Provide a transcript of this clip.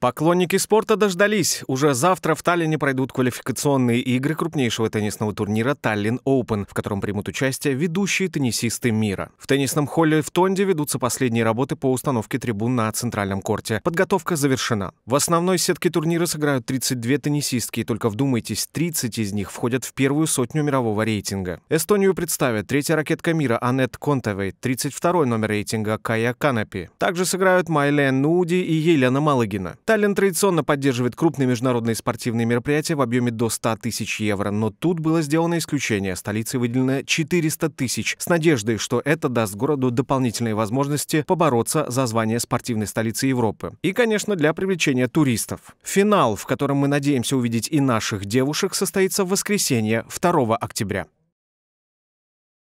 Поклонники спорта дождались. Уже завтра в Таллине пройдут квалификационные игры крупнейшего теннисного турнира «Таллин Оупен», в котором примут участие ведущие теннисисты мира. В теннисном холле в Тонде ведутся последние работы по установке трибун на центральном корте. Подготовка завершена. В основной сетке турнира сыграют 32 теннисистки, и только вдумайтесь, 30 из них входят в первую сотню мирового рейтинга. Эстонию представят третья ракетка мира Аннет Контовой, 32 й номер рейтинга Кая Канапи. Также сыграют Майлен Нуди и Елена Малыгина. Таллин традиционно поддерживает крупные международные спортивные мероприятия в объеме до 100 тысяч евро, но тут было сделано исключение. Столице выделено 400 тысяч с надеждой, что это даст городу дополнительные возможности побороться за звание спортивной столицы Европы. И, конечно, для привлечения туристов. Финал, в котором мы надеемся увидеть и наших девушек, состоится в воскресенье 2 октября.